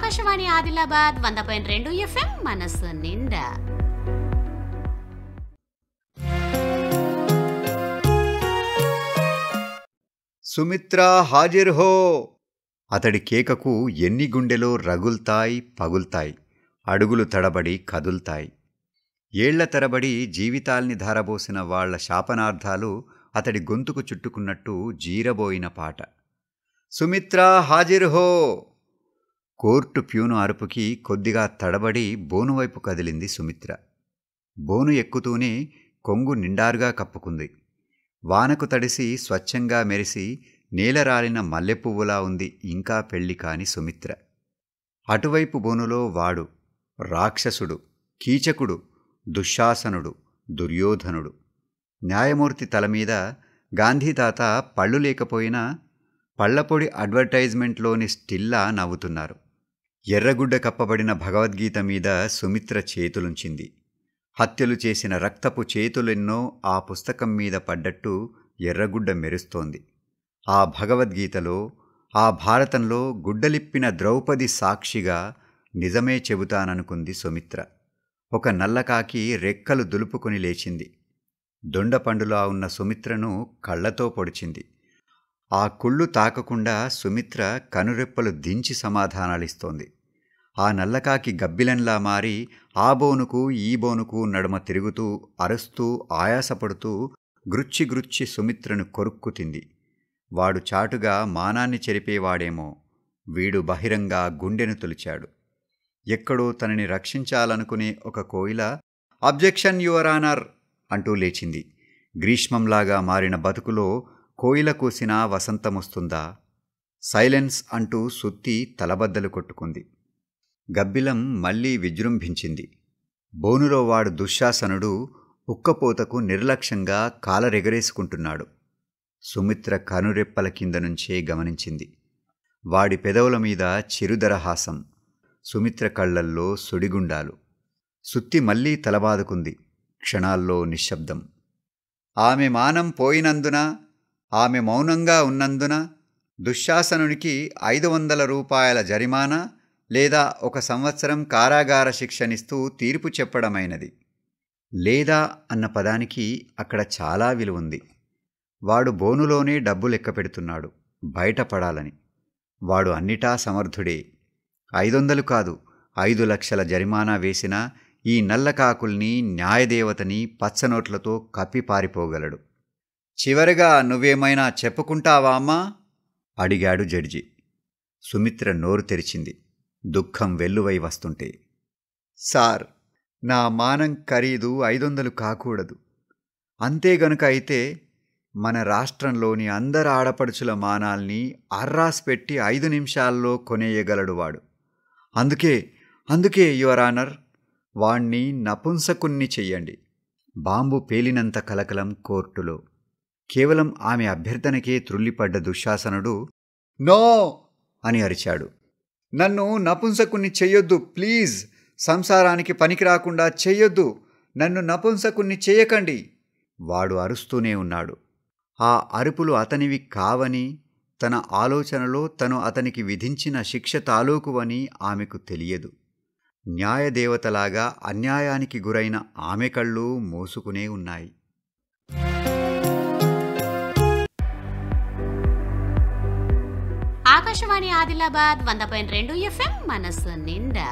ఆకాశవాణి ఆదిలాబాద్ వంద పాయింట్ రెండు ఎఫ్ఎం మనసు నిండా సుమిత్ర హాజిర్ హో అతడి కేకకు ఎన్ని గుండెలో రగుల్తాయి పగుల్తాయి అడుగులు తడబడి కదుల్తాయి ఏళ్ల తరబడి జీవితాల్ని ధారబోసిన వాళ్ల శాపనార్థాలు అతడి గొంతుకు చుట్టుకున్నట్టు జీరబోయిన పాట సుమిత్ర హాజిర్ హో కోర్టు ప్యూను అరుపుకి కొద్దిగా తడబడి బోనువైపు కదిలింది సుమిత్ర బోను ఎక్కుతూనే కొంగు నిండారుగా కప్పుకుంది వానకు తడిసి స్వచ్ఛంగా మెరిసి నేలరాలిన మల్లెపువ్వులా ఉంది ఇంకా పెళ్లి కాని సుమిత్ర అటువైపు బోనులో వాడు రాక్షసుడు కీచకుడు దుశ్శాసనుడు దుర్యోధనుడు న్యాయమూర్తి తలమీద గాంధీతాత పళ్ళు లేకపోయినా పళ్ళపొడి అడ్వర్టైజ్మెంట్లోని స్టిల్లా నవ్వుతున్నారు ఎర్రగుడ్డ కప్పబడిన భగవద్గీత మీద సుమిత్ర చేతులుంచింది హత్యలు చేసిన రక్తపు చేతులెన్నో ఆ పుస్తకం మీద పడ్డట్టు ఎర్రగుడ్డ మెరుస్తోంది ఆ భగవద్గీతలో ఆ భారతంలో గుడ్డలిప్పిన ద్రౌపది సాక్షిగా నిజమే చెబుతాననుకుంది సుమిత్ర ఒక నల్లకాకి రెక్కలు దులుపుకొని లేచింది దొండపండులా ఉన్న సుమిత్రను కళ్ళతో పొడిచింది ఆ కుళ్ళు తాకకుండా సుమిత్ర కనురెప్పలు దించి సమాధానాలిస్తోంది ఆ నల్లకాకి గబ్బిలెన్లా మారి ఆ బోనుకు ఈ బోనుకు నడుమ తిరుగుతూ అరుస్తూ ఆయాసపడుతూ గృచ్చి గృచ్చి సుమిత్రను కొరుక్కుతింది వాడు చాటుగా మానాన్ని చెరిపేవాడేమో వీడు బహిరంగా గుండెను తొలిచాడు ఎక్కడో తనని రక్షించాలనుకునే ఒక కోయిల అబ్జెక్షన్ యువరానర్ అంటూ లేచింది గ్రీష్మంలాగా మారిన బతుకులో కోయిల కూసినా వసంతమొస్తుందా సైలెన్స్ అంటూ సుత్తి తలబద్దలు కొట్టుకుంది గబ్బిలం మళ్ళీ విజృంభించింది బోనురోవాడు వాడు దుశ్శాసనుడు ఉక్కపోతకు నిర్లక్ష్యంగా కాలరెగరేసుకుంటున్నాడు సుమిత్ర కనురెప్పల కింద నుంచే గమనించింది వాడి పెదవుల మీద చిరుదరహాసం సుమిత్ర కళ్ళల్లో సుడిగుండాలు సుత్తి మళ్లీ తలబాదుకుంది క్షణాల్లో నిశ్శబ్దం ఆమె మానం పోయినందున ఆమె మౌనంగా ఉన్నందున దుశ్శాసనునికి ఐదు వందల రూపాయల జరిమానా లేదా ఒక సంవత్సరం కారాగార శిక్షనిస్తూ తీర్పు చెప్పడమైనది లేదా అన్న పదానికి అక్కడ చాలా విలువుంది వాడు బోనులోనే డబ్బు లెక్కపెడుతున్నాడు బయటపడాలని వాడు అన్నిటా సమర్థుడే ఐదొందలు కాదు ఐదు లక్షల జరిమానా వేసినా ఈ నల్లకాకుల్ని న్యాయదేవతని పచ్చనోట్లతో కప్పి పారిపోగలడు చివరిగా నువ్వేమైనా చెప్పుకుంటావా అమ్మా అడిగాడు జడ్జి సుమిత్ర నోరు తెరిచింది దుఃఖం వెల్లువై వస్తుంటే సార్ నా మానం ఖరీదు ఐదొందలు కాకూడదు అంతేగనుక అయితే మన రాష్ట్రంలోని అందరు ఆడపడుచుల మానాల్ని అర్రాస్ పెట్టి ఐదు నిమిషాల్లో కొనేయగలడు వాడు అందుకే అందుకే యువర్ ఆనర్ వాణ్ణి నపుంసకుణ్ణి చెయ్యండి బాంబు పేలినంత కలకలం కోర్టులో కేవలం ఆమె అభ్యర్థనకే త్రుల్లిపడ్డ దుశ్శాసనుడు నో అని అరిచాడు నన్ను నపుంసకుణ్ణి చెయ్యొద్దు ప్లీజ్ సంసారానికి పనికి రాకుండా చెయ్యొద్దు నన్ను నపుంసకుణ్ణి చేయకండి వాడు అరుస్తూనే ఉన్నాడు ఆ అరుపులు అతనివి కావని తన ఆలోచనలో తను అతనికి విధించిన శిక్ష తాలూకువని ఆమెకు తెలియదు న్యాయదేవతలాగా అన్యాయానికి గురైన ఆమె కళ్ళు మోసుకునే ఉన్నాయి ఆకాశవాణి ఆదిలాబాద్ వంద పాయింట్ రెండు ఎఫ్ఎం మనసు నిండా